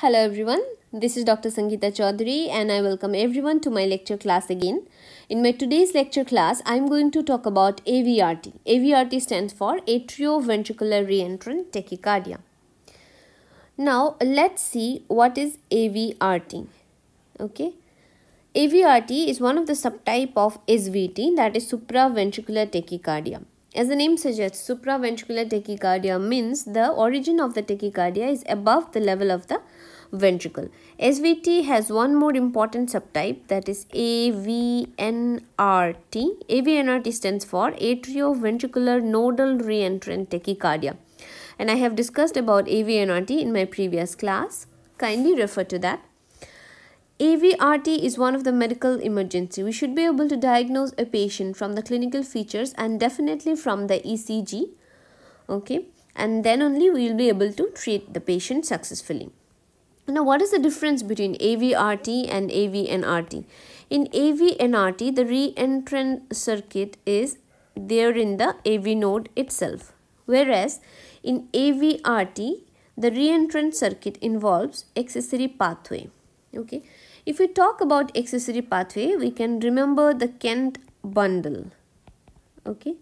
Hello everyone, this is Dr. Sangeeta Chaudhary and I welcome everyone to my lecture class again. In my today's lecture class, I am going to talk about AVRT. AVRT stands for atrioventricular reentrant tachycardia. Now let's see what is AVRT. Okay. AVRT is one of the subtype of SVT that is supraventricular tachycardia. As the name suggests, supraventricular tachycardia means the origin of the tachycardia is above the level of the ventricle. SVT has one more important subtype that is AVNRT. AVNRT stands for atrioventricular nodal reentrant tachycardia. And I have discussed about AVNRT in my previous class. Kindly refer to that. AVRT is one of the medical emergency. We should be able to diagnose a patient from the clinical features and definitely from the ECG. Okay. And then only we will be able to treat the patient successfully. Now, what is the difference between AVRT and AVNRT? In AVNRT, the reentrant circuit is there in the AV node itself. Whereas in AVRT, the reentrant circuit involves accessory pathway. Okay. If we talk about accessory pathway, we can remember the Kent bundle. Okay.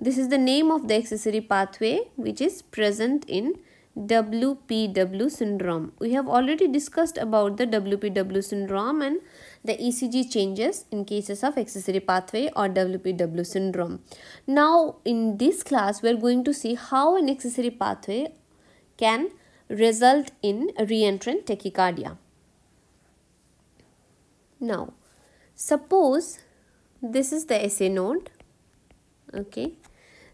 This is the name of the accessory pathway which is present in WPW syndrome. We have already discussed about the WPW syndrome and the ECG changes in cases of accessory pathway or WPW syndrome. Now in this class we are going to see how an accessory pathway can result in reentrant tachycardia. Now suppose this is the SA node okay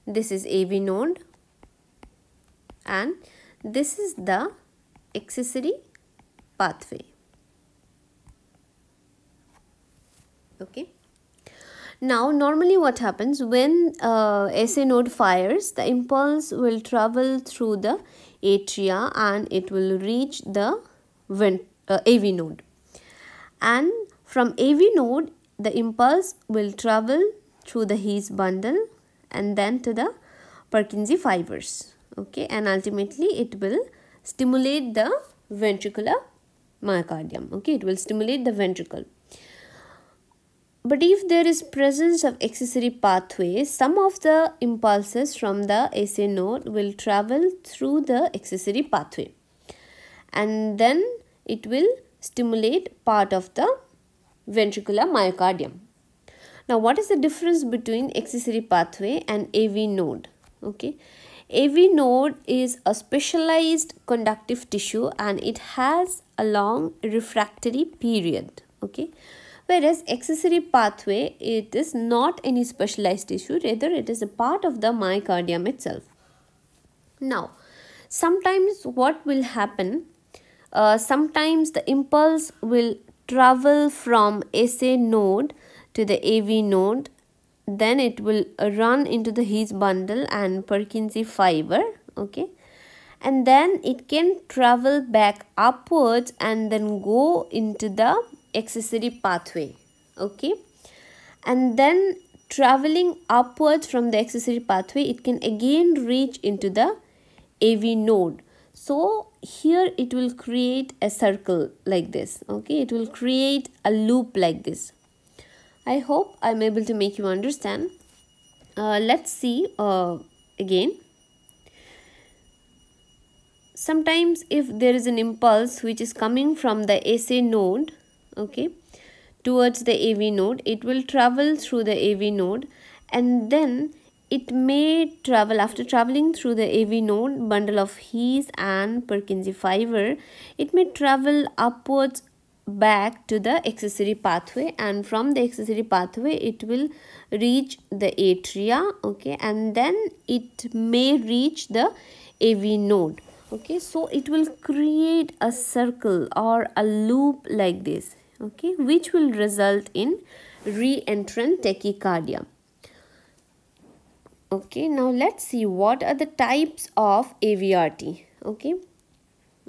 this is AV node and this is the accessory pathway. Okay. Now normally what happens when uh, SA node fires the impulse will travel through the atria and it will reach the vent, uh, AV node and from AV node the impulse will travel through the His bundle and then to the Purkinje fibers okay and ultimately it will stimulate the ventricular myocardium okay it will stimulate the ventricle but if there is presence of accessory pathway, some of the impulses from the SA node will travel through the accessory pathway. And then it will stimulate part of the ventricular myocardium. Now, what is the difference between accessory pathway and AV node? Okay, Every node is a specialized conductive tissue and it has a long refractory period. Okay. Whereas accessory pathway, it is not any specialized tissue, rather it is a part of the myocardium itself. Now, sometimes what will happen, uh, sometimes the impulse will travel from SA node to the AV node then it will run into the His bundle and Purkinje fiber okay and then it can travel back upwards and then go into the accessory pathway okay and then traveling upwards from the accessory pathway it can again reach into the AV node so here it will create a circle like this okay it will create a loop like this I hope I'm able to make you understand. Uh, let's see uh, again. Sometimes if there is an impulse which is coming from the SA node, okay, towards the AV node, it will travel through the AV node and then it may travel after traveling through the AV node bundle of His and Purkinje fiber. It may travel upwards back to the accessory pathway and from the accessory pathway it will reach the atria okay and then it may reach the AV node okay so it will create a circle or a loop like this okay which will result in reentrant tachycardia okay now let's see what are the types of AVRT okay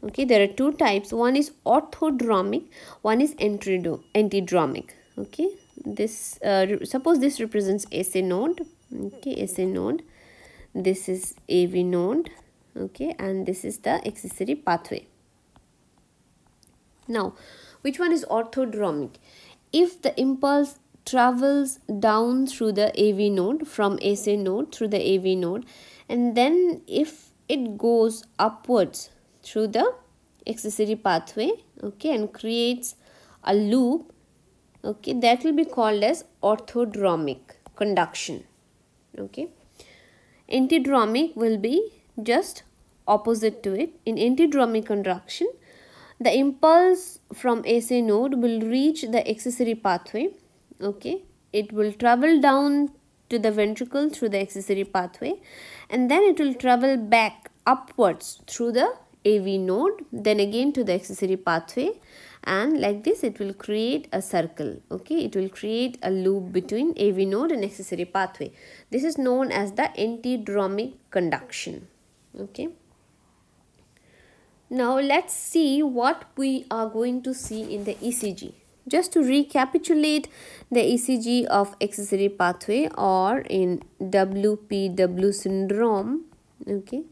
okay there are two types one is orthodromic one is antidromic okay this uh, suppose this represents SA node okay SA node this is AV node okay and this is the accessory pathway now which one is orthodromic if the impulse travels down through the AV node from SA node through the AV node and then if it goes upwards through the accessory pathway okay and creates a loop okay that will be called as orthodromic conduction okay antidromic will be just opposite to it in antidromic conduction the impulse from SA node will reach the accessory pathway okay it will travel down to the ventricle through the accessory pathway and then it will travel back upwards through the AV node then again to the accessory pathway and like this it will create a circle okay it will create a loop between AV node and accessory pathway this is known as the antidromic conduction okay now let's see what we are going to see in the ECG just to recapitulate the ECG of accessory pathway or in WPW syndrome okay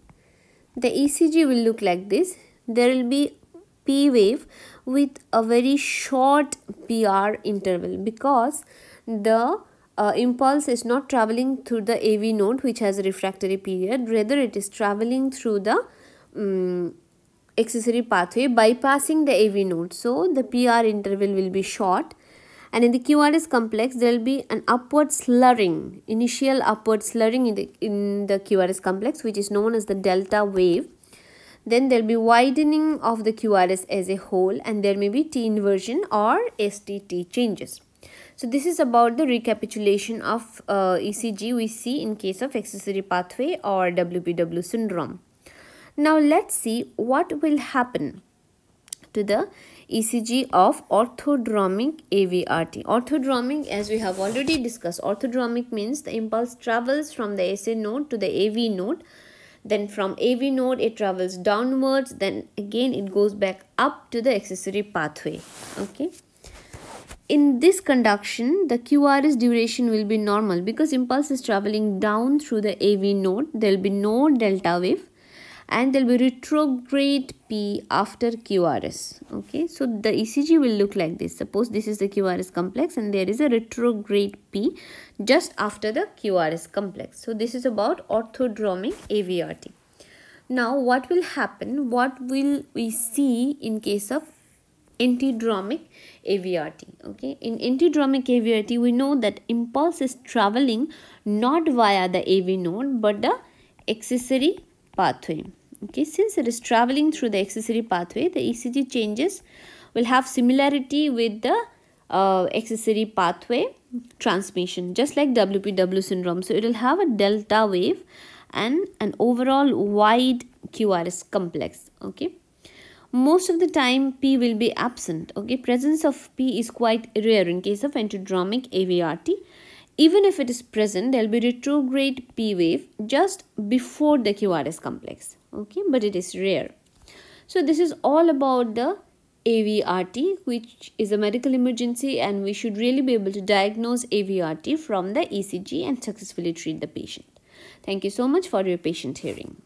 the ECG will look like this. There will be P wave with a very short PR interval because the uh, impulse is not traveling through the AV node which has a refractory period rather it is traveling through the um, accessory pathway bypassing the AV node so the PR interval will be short and in the QRS complex there will be an upward slurring initial upward slurring in the, in the QRS complex which is known as the delta wave then there will be widening of the QRS as a whole and there may be T inversion or STT changes. So this is about the recapitulation of uh, ECG we see in case of accessory pathway or WPW syndrome. Now let's see what will happen to the ECG of orthodromic AVRT. Orthodromic as we have already discussed, orthodromic means the impulse travels from the SA node to the AV node. Then from AV node it travels downwards. Then again it goes back up to the accessory pathway. Okay. In this conduction, the QRS duration will be normal because impulse is traveling down through the AV node. There will be no delta wave and there will be retrograde P after QRS. Okay, so the ECG will look like this. Suppose this is the QRS complex and there is a retrograde P just after the QRS complex. So this is about orthodromic AVRT. Now what will happen? What will we see in case of antidromic AVRT. Okay, in antidromic AVRT, we know that impulse is traveling not via the AV node but the accessory pathway. Okay, since it is traveling through the accessory pathway, the ECG changes will have similarity with the uh, accessory pathway transmission, just like WPW syndrome. So it will have a delta wave and an overall wide QRS complex. Okay. Most of the time, P will be absent. Okay, presence of P is quite rare in case of endodromic AVRT even if it is present, there will be retrograde P wave just before the QRS complex. Okay, but it is rare. So this is all about the AVRT, which is a medical emergency and we should really be able to diagnose AVRT from the ECG and successfully treat the patient. Thank you so much for your patient hearing.